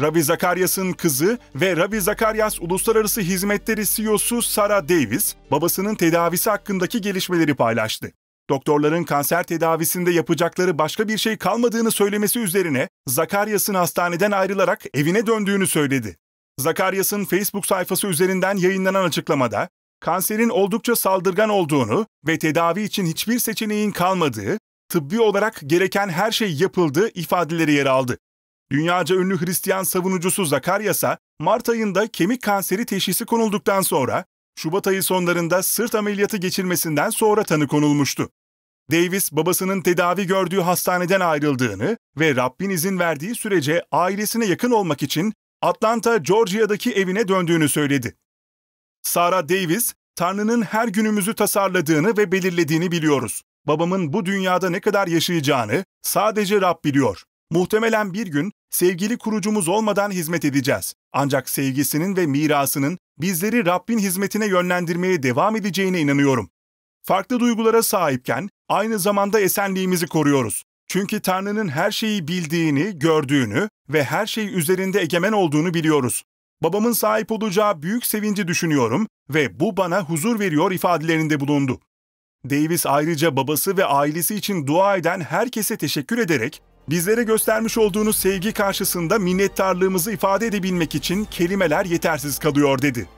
Ravi Zakaryas'ın kızı ve Ravi Zakaryas Uluslararası Hizmetleri CEO'su Sara Davis, babasının tedavisi hakkındaki gelişmeleri paylaştı. Doktorların kanser tedavisinde yapacakları başka bir şey kalmadığını söylemesi üzerine Zakaryas'ın hastaneden ayrılarak evine döndüğünü söyledi. Zakaryas'ın Facebook sayfası üzerinden yayınlanan açıklamada, kanserin oldukça saldırgan olduğunu ve tedavi için hiçbir seçeneğin kalmadığı, tıbbi olarak gereken her şey yapıldı ifadeleri yer aldı. Dünyaca ünlü Hristiyan savunucusu Zakaryas'a Mart ayında kemik kanseri teşhisi konulduktan sonra Şubat ayı sonlarında sırt ameliyatı geçirmesinden sonra tanı konulmuştu. Davis babasının tedavi gördüğü hastaneden ayrıldığını ve Rabbin izin verdiği sürece ailesine yakın olmak için Atlanta, Georgia'daki evine döndüğünü söyledi. Sarah Davis, Tanrı'nın her günümüzü tasarladığını ve belirlediğini biliyoruz. Babamın bu dünyada ne kadar yaşayacağını sadece Rab biliyor. Muhtemelen bir gün sevgili kurucumuz olmadan hizmet edeceğiz. Ancak sevgisinin ve mirasının bizleri Rabbin hizmetine yönlendirmeye devam edeceğine inanıyorum. Farklı duygulara sahipken aynı zamanda esenliğimizi koruyoruz. Çünkü Tanrı'nın her şeyi bildiğini, gördüğünü ve her şey üzerinde egemen olduğunu biliyoruz. Babamın sahip olacağı büyük sevinci düşünüyorum ve bu bana huzur veriyor ifadelerinde bulundu. Davis ayrıca babası ve ailesi için dua eden herkese teşekkür ederek Bizlere göstermiş olduğunuz sevgi karşısında minnettarlığımızı ifade edebilmek için kelimeler yetersiz kalıyor dedi.